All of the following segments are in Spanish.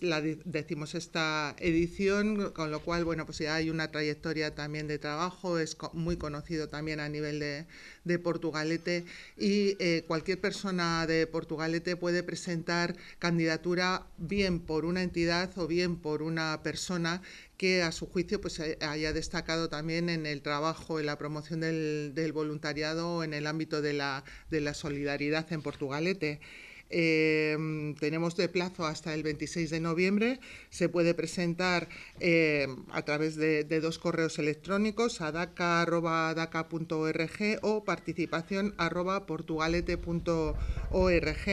la decimos esta edición, con lo cual, bueno, pues ya hay una trayectoria también de trabajo, es muy conocido también a nivel de, de Portugalete y eh, cualquier persona de Portugalete puede presentar candidatura bien por una entidad o bien por una persona que a su juicio pues eh, haya destacado también en el trabajo, en la promoción del, del voluntariado en el ámbito de la, de la solidaridad en Portugalete. Em, tenemos de plazo hasta el 26 de noviembre. Se puede presentar em, a través de, dos correos electrónicos, adaca.org o participación.portugalete.org.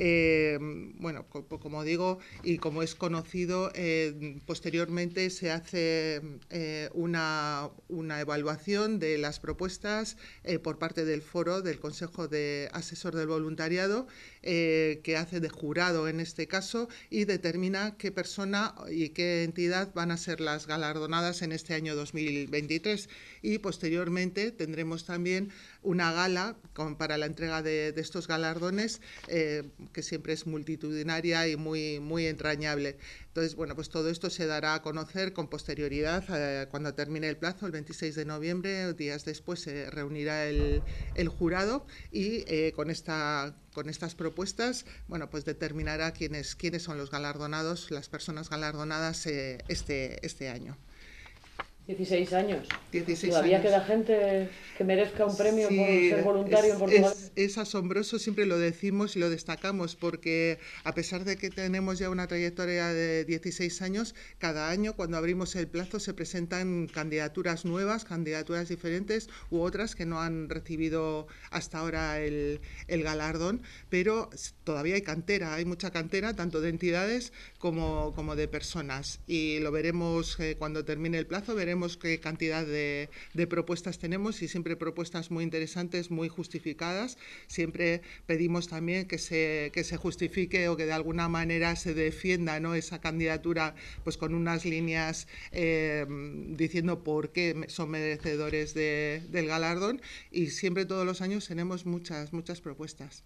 Eh, bueno, como digo, y como es conocido, eh, posteriormente se hace eh, una, una, evaluación de las propuestas por parte del foro del Consejo de Asesor del Voluntariado, que hace de jurado en este caso, y determina qué persona y qué entidad van a ser las galardonadas en este año 2023. Y posteriormente tendremos también una gala para la entrega de estos galardones que siempre es multitudinaria y muy, muy entrañable. Entonces, bueno, pues todo esto se dará a conocer con posterioridad eh, cuando termine el plazo, el 26 de noviembre, días después se reunirá el, el jurado y eh, con, esta, con estas propuestas, bueno, pues determinará quiénes, quiénes son los galardonados, las personas galardonadas eh, este, este año. 16 años. 16 ¿Todavía queda gente? que merezca un premio por ser voluntario es, en Portugal. Es, asombroso, siempre lo decimos y lo destacamos, porque a pesar de que tenemos ya una trayectoria de 16 años, cada año cuando abrimos el plazo se presentan candidaturas nuevas, candidaturas diferentes u otras que no han recibido hasta ahora el, el galardón, pero todavía hay cantera, hay mucha cantera, tanto de entidades como, como de personas. Y lo veremos eh, cuando termine el plazo, veremos qué cantidad de, de propuestas tenemos y siempre propuestas muy interesantes, muy justificadas. Siempre pedimos también que se, que se justifique o que de alguna manera se defienda ¿no? esa candidatura pues con unas líneas em, diciendo por qué son merecedores del galardón. Y siempre todos los años tenemos muchas, muchas propuestas.